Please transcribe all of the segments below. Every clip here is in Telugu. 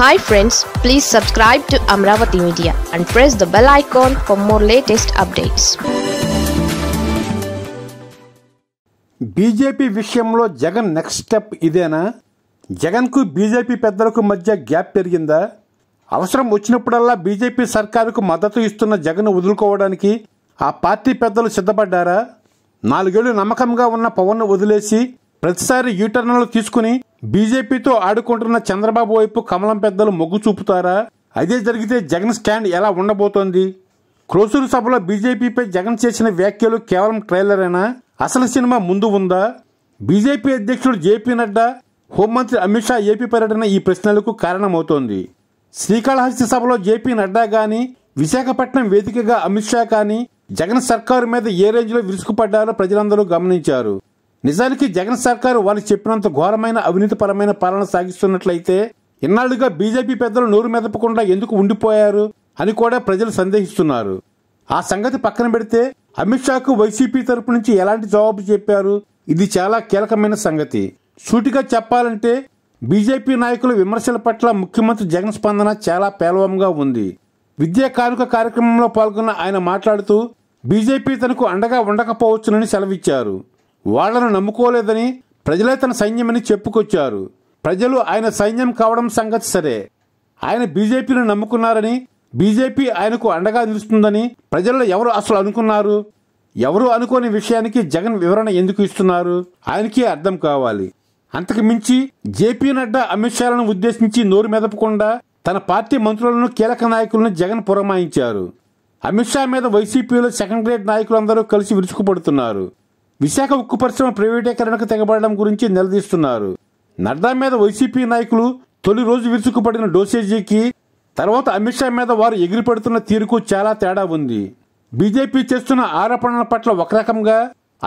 hi friends please subscribe to Amaravati media and press the bell icon for more latest updates BJP విషయంలో జగన్ నెక్స్ట్ స్టెప్ ఇదేనా జగన్కు బీజేపీ పెద్దలకు మధ్య గ్యాప్ పెరిగిందా అవసరం వచ్చినప్పుడల్లా బీజేపీ సర్కారుకు మద్దతు ఇస్తున్న జగన్ వదులుకోవడానికి ఆ పార్టీ పెద్దలు సిద్ధపడ్డారా నాలుగేళ్లు నమ్మకంగా ఉన్న పవన్ను వదిలేసి ప్రతిసారి యూటర్న్లు తీసుకుని బీజేపీతో ఆడుకుంటున్న చంద్రబాబు వైపు కమలం పెద్దలు మొగ్గు చూపుతారా అదే జరిగితే జగన్ స్టాండ్ ఎలా ఉండబోతోంది క్రోసూరు సభలో బీజేపీపై జగన్ చేసిన వ్యాఖ్యలు కేవలం ట్రైలరేనా అసలు సినిమా ముందు ఉందా బీజేపీ అధ్యక్షుడు జేపీ నడ్డా హోంమంత్రి అమిత్ షా ఏపీ పర్యటన ఈ ప్రశ్నలకు కారణమవుతోంది శ్రీకాళహస్తి సభలో జేపీ నడ్డా కానీ విశాఖపట్నం వేదికగా అమిత్ షా కానీ జగన్ సర్కారు మీద ఏ రేంజ్లో విరుసుకుపడ్డారో ప్రజలందరూ గమనించారు నిజానికి జగన్ సర్కారు వాళ్ళు చెప్పినంత ఘోరమైన అవినీతిపరమైన పాలన సాగిస్తున్నట్లయితే ఇన్నాళ్లుగా బీజేపీ పెద్దలు నోరు మెదపకుండా ఎందుకు ఉండిపోయారు అని కూడా ప్రజలు సందేహిస్తున్నారు ఆ సంగతి పక్కన పెడితే అమిత్ షాకు వైసీపీ తరపు నుంచి ఎలాంటి జవాబు చెప్పారు ఇది చాలా కీలకమైన సంగతి సూటిగా చెప్పాలంటే బీజేపీ నాయకుల విమర్శల పట్ల ముఖ్యమంత్రి జగన్ స్పందన చాలా పేలవంగా ఉంది విద్యా కానుక కార్యక్రమంలో పాల్గొన్న ఆయన మాట్లాడుతూ బీజేపీ తనకు అండగా ఉండకపోవచ్చునని సెలవిచ్చారు వాళ్లను నమ్ముకోలేదని ప్రజలే తన సైన్యమని చెప్పుకొచ్చారు ప్రజలు ఆయన సైన్యం కావడం సంగతి సరే ఆయన బీజేపీని నమ్ముకున్నారని బీజేపీ ఆయనకు అండగా నిలుస్తుందని ప్రజల్లో ఎవరు అసలు అనుకున్నారు ఎవరు అనుకోని విషయానికి జగన్ వివరణ ఎందుకు ఇస్తున్నారు ఆయనకే అర్థం కావాలి అంతకు మించి జేపీ నడ్డా అమిత్ షాలను ఉద్దేశించి నోరు మెదపకుండా తన పార్టీ మంత్రులను కీలక నాయకులను జగన్ పురమాయించారు అమిత్ షా మీద వైసీపీలో సెకండ్ గ్రేడ్ నాయకులందరూ కలిసి విరుచుకుపడుతున్నారు విశాఖ ఉక్కు పరిశ్రమ ప్రైవేటీకరణకు తెగబడడం గురించి నిలదీస్తున్నారు నడ్డా మీద వైసీపీ నాయకులు తొలి రోజు విరుచుకుపడిన డోసేజీకి తర్వాత అమిత్ షా మీద వారు ఎగిరిపడుతున్న తీరుకు చాలా తేడా ఉంది బీజేపీ చేస్తున్న ఆరోపణల పట్ల ఒక రకంగా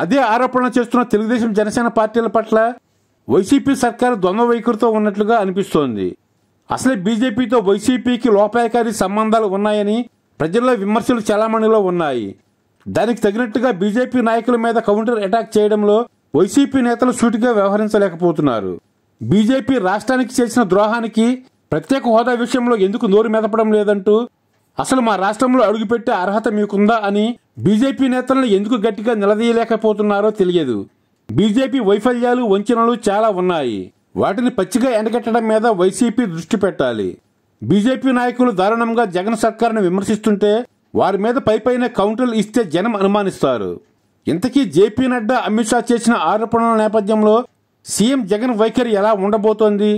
అదే ఆరోపణ చేస్తున్న తెలుగుదేశం జనసేన పార్టీల పట్ల వైసీపీ సర్కారు ద్వంద్వ వైఖరితో ఉన్నట్లుగా అనిపిస్తోంది అసలే బీజేపీతో వైసీపీకి లోపాయకారి సంబంధాలు ఉన్నాయని ప్రజల్లో విమర్శలు చలామణిలో ఉన్నాయి దానికి తగినట్టుగా బీజేపీ నాయకుల మీద కౌంటర్ అటాక్ చేయడంలో వైసీపీ నేతలు సూటిగా వ్యవహరించలేకపోతున్నారు బీజేపీ రాష్ట్రానికి చేసిన ద్రోహానికి ప్రత్యేక హోదా విషయంలో ఎందుకు నోరు మెదపడం లేదంటూ అసలు మా రాష్ట్రంలో అడుగుపెట్టే అర్హత మీకుందా అని బీజేపీ నేతలను ఎందుకు గట్టిగా నిలదీయలేకపోతున్నారో తెలియదు బీజేపీ వైఫల్యాలు వంచనలు చాలా ఉన్నాయి వాటిని పచ్చిగా ఎండగట్టడం మీద వైసీపీ దృష్టి పెట్టాలి బీజేపీ నాయకులు దారుణంగా జగన్ సర్కార్ను విమర్శిస్తుంటే వారి మీద పైపైన కౌంటర్లు ఇస్తే జనం అనుమానిస్తారు ఇంతకీ జేపీ నడ్డా అమిత్ షా చేసిన ఆరోపణల నేపథ్యంలో సీఎం జగన్ వైఖరి ఎలా ఉండబోతోంది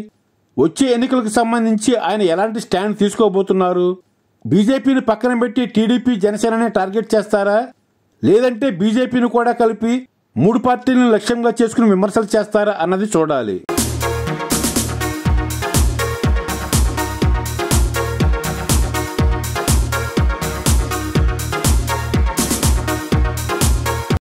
వచ్చే ఎన్నికలకు సంబంధించి ఆయన ఎలాంటి స్టాండ్ తీసుకోబోతున్నారు బీజేపీని పక్కన పెట్టి టీడీపీ జనసేననే టార్గెట్ చేస్తారా లేదంటే బీజేపీని కూడా కలిపి మూడు పార్టీలను లక్ష్యంగా చేసుకుని విమర్శలు చేస్తారా అన్నది చూడాలి